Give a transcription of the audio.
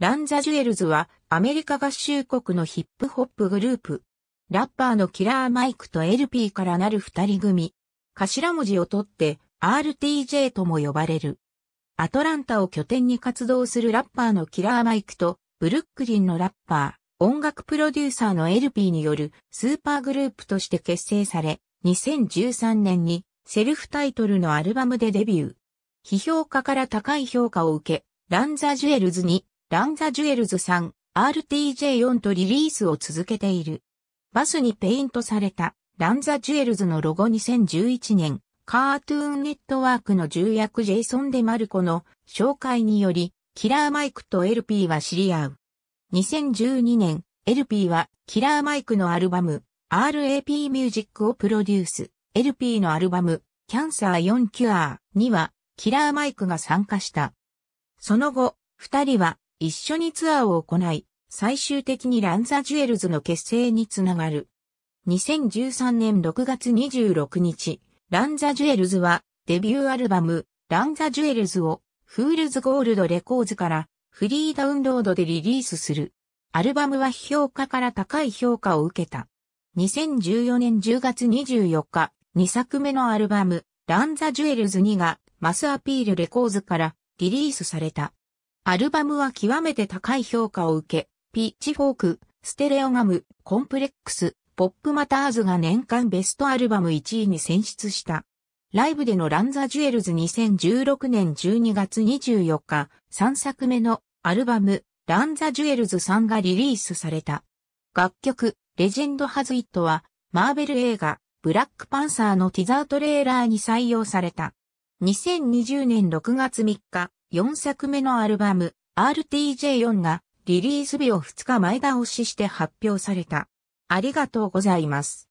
ランザ・ジュエルズはアメリカ合衆国のヒップホップグループ。ラッパーのキラーマイクと LP からなる二人組。頭文字を取って RTJ とも呼ばれる。アトランタを拠点に活動するラッパーのキラーマイクとブルックリンのラッパー、音楽プロデューサーの LP によるスーパーグループとして結成され、2013年にセルフタイトルのアルバムでデビュー。批評家から高い評価を受け、ランザ・ジュエルズにランザジュエルズさん RTJ4 とリリースを続けている。バスにペイントされたランザジュエルズのロゴ2011年、カートゥーンネットワークの重役ジェイソン・デ・マルコの紹介により、キラーマイクと LP は知り合う。2012年、LP はキラーマイクのアルバム RAP ミュージックをプロデュース。LP のアルバムキャンサー4キュアにはキラーマイクが参加した。その後、二人は一緒にツアーを行い、最終的にランザジュエルズの結成につながる。2013年6月26日、ランザジュエルズはデビューアルバム、ランザジュエルズを、フールズゴールドレコーズからフリーダウンロードでリリースする。アルバムは評価から高い評価を受けた。2014年10月24日、2作目のアルバム、ランザジュエルズ2がマスアピールレコーズからリリースされた。アルバムは極めて高い評価を受け、ピッチフォーク、ステレオガム、コンプレックス、ポップマターズが年間ベストアルバム1位に選出した。ライブでのランザ・ジュエルズ2016年12月24日、3作目のアルバム、ランザ・ジュエルズ3がリリースされた。楽曲、レジェンド・ハズ・イットは、マーベル映画、ブラックパンサーのティザートレーラーに採用された。2020年6月3日、4作目のアルバム RTJ4 がリリース日を2日前倒しして発表された。ありがとうございます。